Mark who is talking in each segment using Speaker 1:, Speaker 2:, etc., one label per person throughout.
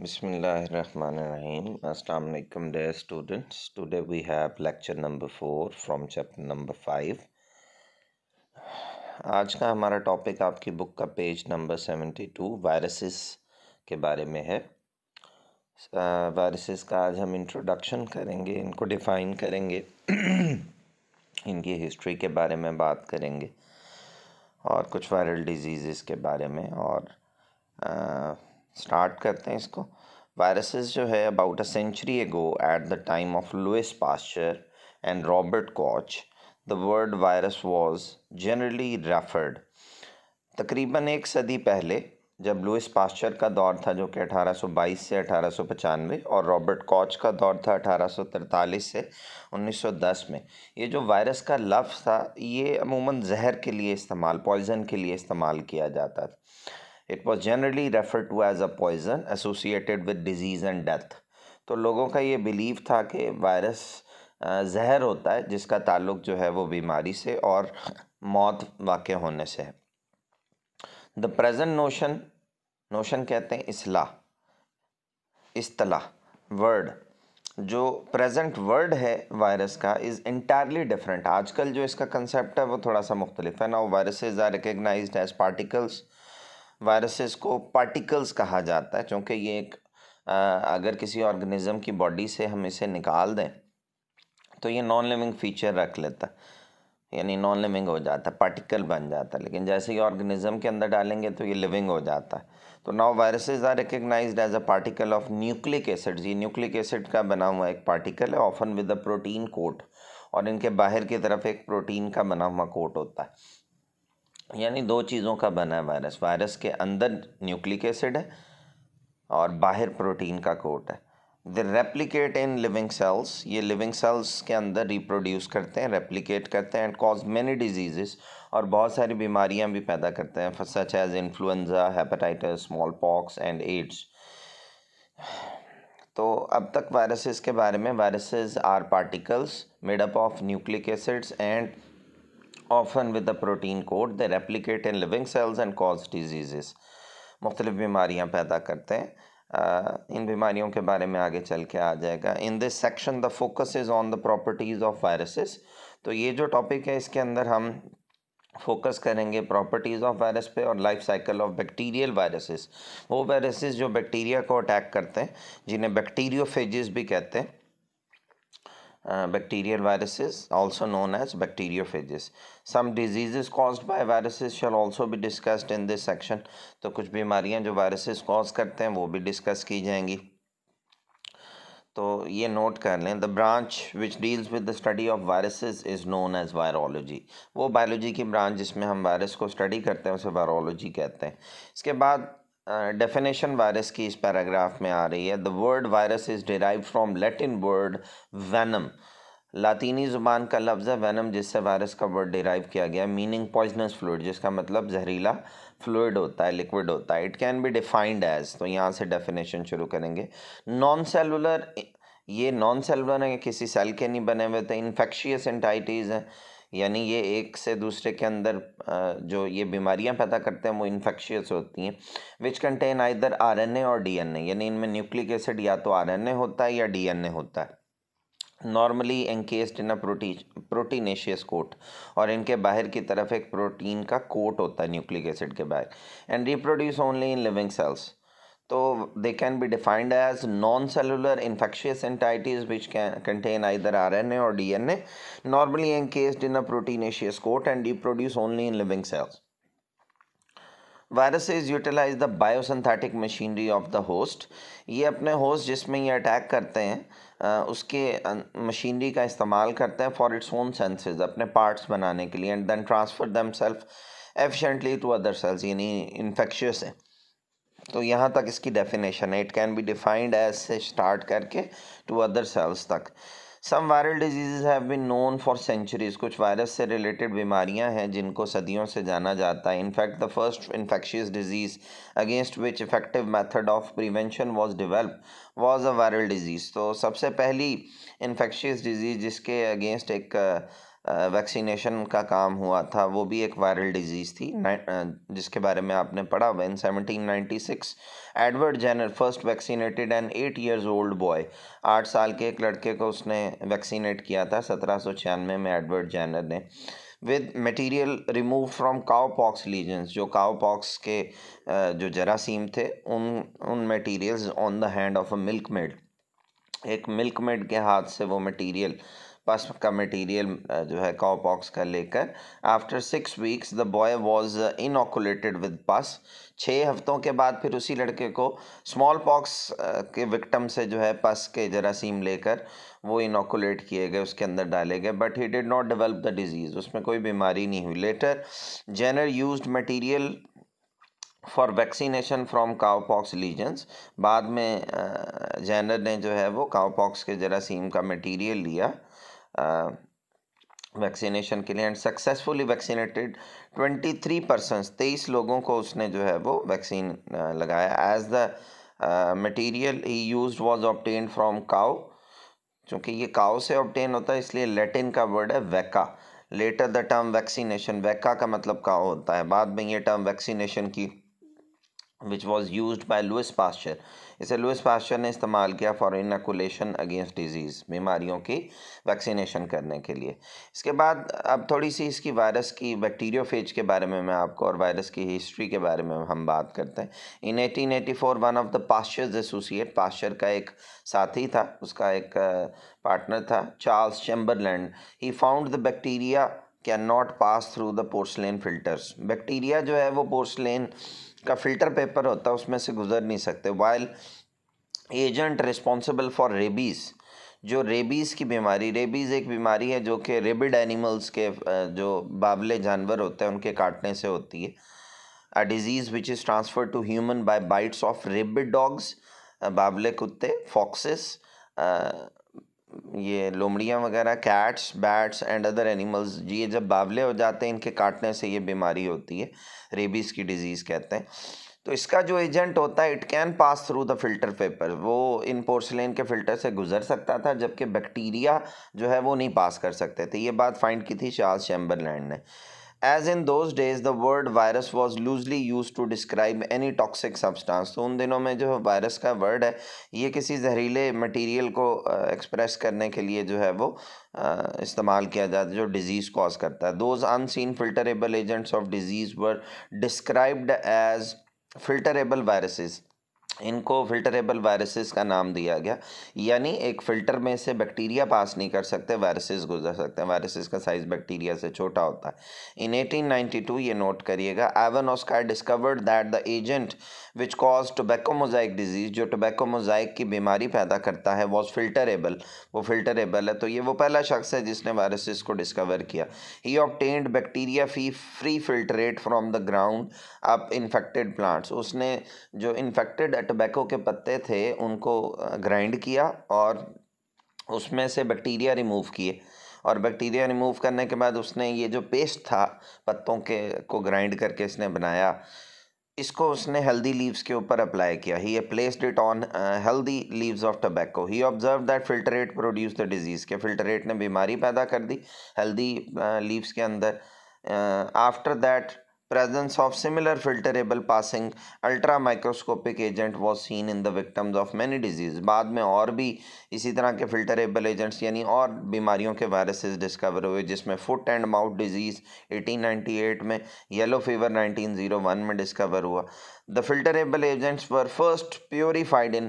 Speaker 1: Bismillahirrahmanirrahim. Assalamu alaikum dear students. Today we have lecture four from chapter number five आज का हमारा topic आपकी book का page number seventy two viruses के बारे में है वायरसेस uh, का आज हम इंट्रोडक्शन करेंगे इनको डिफ़ाइन करेंगे इनकी हिस्ट्री के बारे में बात करेंगे और कुछ वायरल डिजीज़ के बारे में और uh, स्टार्ट करते हैं इसको वायरसेस जो है about a century ago at the time of Louis Pasteur and Robert Koch the word virus was generally referred तकरीबन एक सदी पहले जब लुइस पास्चर का दौर था जो कि 1822 से अठारह और रॉबर्ट कॉच का दौर था 1843 से 1910 में ये जो वायरस का लफ्ज़ था ये अमूमन जहर के लिए इस्तेमाल पॉइजन के लिए इस्तेमाल किया जाता था it was generally refer to as a poison associated with disease and death तो लोगों का ये बिलीव था कि वायरस जहर होता है जिसका ताल्लुक जो है वो बीमारी से और मौत वाक़ होने से है द प्रजेंट नोशन नोशन कहते हैं असलाह असलाह वर्ड जो प्रेजेंट वर्ड है वायरस का इज़ इंटायरली डिफरेंट आजकल जो इसका कंसेप्ट है वो थोड़ा सा मुख्तलिफ है ना viruses are recognise as particles viruses को पार्टिकल्स कहा जाता है क्योंकि ये एक आ, अगर किसी ऑर्गेनिज़म की बॉडी से हम इसे निकाल दें तो ये नॉन लिविंग फीचर रख लेता यानी नॉन लिविंग हो जाता है पार्टिकल बन जाता है लेकिन जैसे ही ऑर्गेनिज़म के अंदर डालेंगे तो ये लिविंग हो जाता है तो now viruses are recognise as a particle of nucleic acids ये न्यूक्लिक एसिड का बना हुआ एक पार्टिकल है often with a protein coat और इनके बाहर की तरफ एक प्रोटीन का बना हुआ कोट होता है यानी दो चीज़ों का बना है वायरस वायरस के अंदर न्यूक्लिक एसिड है और बाहर प्रोटीन का कोट है they replicate in living cells ये लिविंग सेल्स के अंदर रिप्रोड्यूस करते हैं रेप्लिकेट करते हैं एंड कॉज मैनी डिजीज़ और बहुत सारी बीमारियां भी पैदा करते हैं such as influenza hepatitis small pox and AIDS तो अब तक वायरसेस के बारे में viruses are particles made up of nucleic acids and often with the protein coat they replicate in living cells and cause diseases मुख्तलिफ बीमारियाँ पैदा करते हैं uh, इन बीमारियों के बारे में आगे चल के आ जाएगा in this section the focus is on the properties of viruses तो ये जो टॉपिक है इसके अंदर हम फोकस करेंगे प्रॉपर्टीज़ ऑफ वायरस पे और life cycle of bacterial viruses वो वायरसेस जो बैक्टीरिया को अटैक करते हैं जिन्हें बैक्टीरियोफेजिस भी कहते हैं uh, bacterial viruses also known as bacteriophages some diseases caused by viruses shall also be discussed in this section तो कुछ बीमारियां जो viruses cause करते हैं वो भी discuss की जाएंगी तो ये नोट कर लें the branch which deals with the study of viruses is known as virology वो बायोलॉजी की ब्रांच जिसमें हम वायरस को स्टडी करते हैं उसे वायरोलॉजी कहते हैं इसके बाद डेफिनेशन वायरस की इस पैराग्राफ में आ रही है the word virus is derive from Latin word venom लातीनी ज़ुबान का लफ्ज़ है वैनम जिससे वायरस का वर्ड डिराइव किया गया मीनिंग पॉइजनस फ्लूड जिसका मतलब जहरीला फ्लूड होता है लिक्विड होता है it can be defined as तो यहाँ से डेफिनेशन शुरू करेंगे नॉन सेलुलर ये नॉन सेलुलर है किसी सेल के नहीं बने हुए थे इन्फेक्शियस एंटाइटीज़ हैं यानी ये एक से दूसरे के अंदर जो ये बीमारियां पैदा करते हैं वो इन्फेक्शियस होती हैं which contain either R N A और डी एन यानी इनमें न्यूक्लिक एसिड या तो आर एन ए होता है या डी एन ए होता है normally encased in a protein proteinaceous coat और इनके बाहर की तरफ एक प्रोटीन का कोट होता है न्यूक्लिक एसिड के बाहर and reproduce only in living cells तो they can be defined as non cellular infectious entities which can contain either R N A और D N A normally encased in a proteinaceous coat and they produce only in living cells virus is utilise the biosynthetic machinery of the host ये अपने host जिसमें ये attack करते हैं उसके machinery का इस्तेमाल करते हैं फॉर इट्स ओन सेंसेज अपने पार्ट्स बनाने के लिए and then transfer them self efficiently to other cells यानी इन्फेक्शियस हैं तो यहाँ तक इसकी डेफिनेशन है it can be defined as से स्टार्ट करके टू अदर सेल्स तक some viral disease have been known for centuries कुछ वायरस से रिलेटेड बीमारियाँ हैं जिनको सदियों से जाना जाता है in fact the first infectious disease against which effective method of prevention was develop was a viral disease तो सबसे पहली इन्फेक्शियस डिजीज़ जिसके अगेंस्ट एक uh, वैक्सीनेशन का काम हुआ था वो भी एक वायरल डिजीज़ थी हम्म। जिसके बारे में आपने पढ़ा हुआ in seventeen ninety six Edward Jenner first vaccinated and eight years old boy आठ साल के एक लड़के को उसने वैक्सीनेट किया था सत्रह सौ छियानवे में एडवर्ड जैनर ने with material remove from cowpox lesions जो काओ पॉक्स के जो जरासीम थे उन उन materials on the hand of a milkmaid एक मिल्क मेड के हाथ से वो मटीरियल पस का मटेरियल जो है काओपॉक्स का लेकर after six weeks the boy was inoculated with pus छः हफ्तों के बाद फिर उसी लड़के को स्मॉल पॉक्स के विक्टम से जो है पस के जरासीम लेकर वो इनोकुलेट किए गए उसके अंदर डाले गए but he did not develop the disease उसमें कोई बीमारी नहीं हुई later Jenner use material for vaccination from cowpox lesions बाद में जैनर ने जो है वो काओपॉक्स के जरासीम का मटीरियल लिया वैक्सीनेशन के लिए एंड सक्सेसफुली वैक्सीनेटेड 23 परसेंट तेईस लोगों को उसने जो है वो वैक्सीन लगाया as the material he use was obtain from cow चूँकि ये काओ से ऑप्टेन होता है इसलिए लेटिन का वर्ड है वैका लेटर द टर्म वैक्सीनेशन वैका का मतलब काओ होता है बाद में ये टर्म वैक्सीनेशन की which was use by Louis Pasteur इसे लुइस पास्चर ने इस्तेमाल किया फॉर इनाकुलेशन अगेंस्ट डिजीज़ बीमारियों की वैक्सीनेशन करने के लिए इसके बाद अब थोड़ी सी इसकी वायरस की बैक्टीरियोफेज के बारे में मैं आपको और वायरस की हिस्ट्री के बारे में हम बात करते हैं in eighteen eighty four one of the Pasteur's associate Pasteur का एक साथी था उसका एक पार्टनर था Charles Chamberland he found the bacteria can not pass through the porcelain filters bacteria जो है वो पोर्सलेन का फिल्टर पेपर होता है उसमें से गुजर नहीं सकते while agent responsible for rabies जो रेबीज़ की बीमारी रेबीज़ एक बीमारी है जो कि रेबिड एनिमल्स के जो बावले जानवर होते हैं उनके काटने से होती है a disease which is transfer to human by bites of rabid dogs बावले कुत्ते फॉक्सेस ये लोमड़ियाँ वगैरह cats bats and other animals ये जब बावले हो जाते हैं इनके काटने से ये बीमारी होती है रेबीज़ की डिज़ीज़ कहते हैं तो इसका जो एजेंट होता है it can pass through the filter paper वो इन पोर्सलिन के फिल्टर से गुजर सकता था जबकि बैक्टीरिया जो है वो नहीं पास कर सकते थे ये बात फाइंड की थी चार्ल्स चैम्बरलैंड ने as in those days the word virus was loosely use to describe any toxic substance तो उन दिनों में जो वायरस का वर्ड है ये किसी जहरीले मटीरियल को एक्सप्रेस करने के लिए जो है वो इस्तेमाल किया जाता है जो डिज़ीज़ कॉज करता है those unseen filterable agents of disease were described as filterable viruses इनको फिल्टरेबल वायरसेस का नाम दिया गया यानी एक फ़िल्टर में से बैक्टीरिया पास नहीं कर सकते वायरसेस गुजर सकते हैं वायरसेस का साइज़ बैक्टीरिया से छोटा होता है इन 1892 ये नोट करिएगा Evan Oscar discovered that the agent which cause tobacco mosaic disease जो टोबैको मोजाइक की बीमारी पैदा करता है वॉज फिल्टरेबल वो फिल्टरेबल है तो ये वो पहला शख्स है जिसने वायरसेस को डिस्कवर किया he obtained bacteria free free filtrate from the ground up infected plants उसने जो इन्फेक्टेड टबैको के पत्ते थे उनको ग्राइंड किया और उसमें से बैक्टीरिया रिमूव किए और बैक्टीरिया रिमूव करने के बाद उसने ये जो पेस्ट था पत्तों के को ग्राइंड करके इसने बनाया इसको उसने हेल्दी लीव्स के ऊपर अप्लाई किया he placed it on healthy leaves of tobacco he observe that filtrate produce the disease के फिल्टरेट ने बीमारी पैदा कर दी हेल्दी लीव्स के अंदर after that presence of similar filterable passing ultra microscopic agent was seen in the victims of many disease बाद में और भी इसी तरह के filterable agents यानी और बीमारियों के viruses discover हुए जिसमें foot and mouth disease 1898 में yellow fever 1901 में discover हुआ the filterable agents were first purified in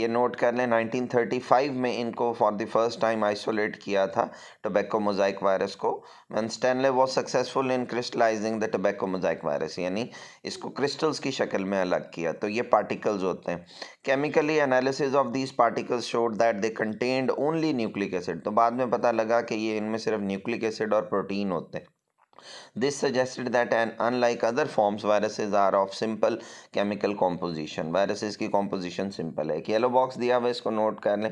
Speaker 1: ये note कर लें 1935 में इनको for the first time isolate किया था tobacco mosaic virus को when Stanley was successful in crystallizing the tobacco mosaic mosaic virus यानी इसको क्रिस्टल्स की शक्ल में अलग किया तो ये पार्टिकल्स होते हैं chemically analysis of these particles showed that they contained only nucleic acid तो बाद में पता लगा कि ये इनमें सिर्फ न्यूक्लिक एसिड और प्रोटीन होते हैं This suggested that an unlike other forms, viruses are of simple chemical composition. Viruses की composition simple है एक येलो बॉक्स दिया हुआ इसको नोट कर लें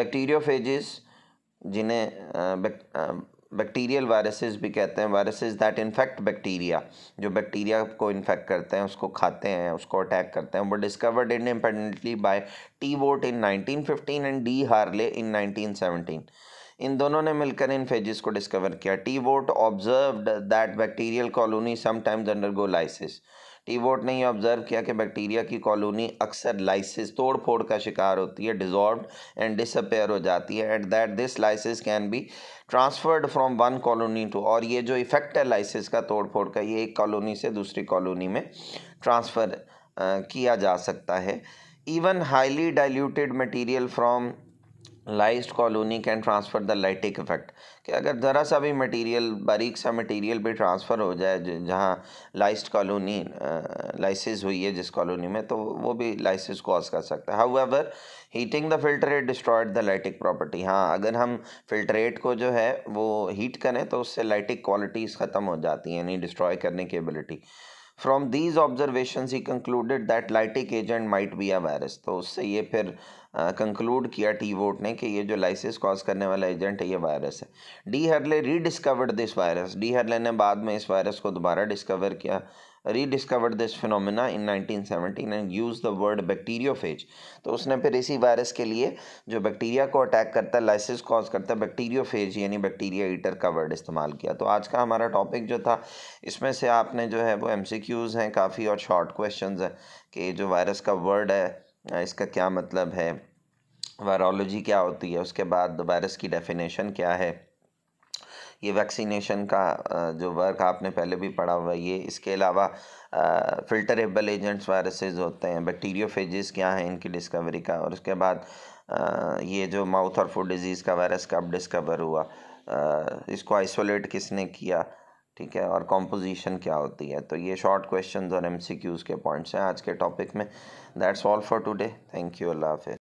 Speaker 1: बैक्टीरियो फेजिस जिन्हें बैक्टीरियल वायरसेस भी कहते हैं वायरसेस दैट इन्फेक्ट बैक्टीरिया जो बैक्टीरिया को इन्फेक्ट करते हैं उसको खाते हैं उसको अटैक करते हैं वो डिस्कवर्ड इंडिपेंडेंटली बाय टी वोट in 1915 and D Herelle in 1917 इन दोनों ने मिलकर इन फेजिस को डिस्कवर किया टी वोट observe that bacterial colony sometimes go lysis T वोट ने यह ऑब्जर्व किया कि बैक्टीरिया की कॉलोनी अक्सर लाइसिस तोड़ फोड़ का शिकार होती है डिजॉल्व एंड डिसअपेयर हो जाती है at that this lysis can be transferred from one colony to और ये जो इफेक्ट है लाइसिस का तोड़ फोड़ का ये एक कॉलोनी से दूसरी कॉलोनी में ट्रांसफ़र किया जा सकता है even highly diluted material from lysed colony can transfer the lytic effect कि अगर ज़रा सा भी मटेरियल बारीक सा मटेरियल भी ट्रांसफ़र हो जाए जहाँ लाइस्ड कॉलोनी लाइसिस हुई है जिस कॉलोनी में तो वो भी लाइसिस कॉज कर सकता है however heating the filtrate destroyed the lytic property हाँ अगर हम फिल्टरेट को जो है वो हीट करें तो उससे लाइटिक क्वालिटीज़ ख़त्म हो जाती हैं यानी डिस्ट्रॉय करने की ability from these observation he concluded that lytic agent might be a virus तो उससे ये फिर कंक्लूड किया टी वोट ने कि ये जो लाइसिस कॉज करने वाला एजेंट है ये वायरस है d'Herelle rediscovered this virus d'Herelle ने बाद में इस वायरस को दोबारा डिस्कवर किया rediscovered this phenomena in 1917 use the word bacteriophage तो उसने फिर इसी वायरस के लिए जो बैक्टीरिया को अटैक करता है लाइसिस कॉज करता है बैक्टीरियोफेज यानी बैक्टीरिया ईटर का वर्ड इस्तेमाल किया तो आज का हमारा टॉपिक जो था इसमें से आपने जो है वो एम हैं काफ़ी और शॉर्ट क्वेश्चन हैं कि जो वायरस का वर्ड है इसका क्या मतलब है वायरोलॉजी क्या होती है उसके बाद वायरस की डेफिनेशन क्या है ये वैक्सीनेशन का जो वर्क आपने पहले भी पढ़ा हुआ है ये इसके अलावा फिल्टरेबल एजेंट्स वायरसेस होते हैं बैक्टीरियोफेजिस क्या हैं इनकी डिस्कवरी का और उसके बाद आ, ये जो माउथ और फूड डिजीज़ का वायरस कब डिस्कवर हुआ आ, इसको आइसोलेट किसने किया ठीक है और कॉम्पोजिशन क्या होती है तो ये शॉर्ट क्वेश्चन और एम के पॉइंट्स हैं आज के टॉपिक में that's all for today thank you अल्लाह हाफि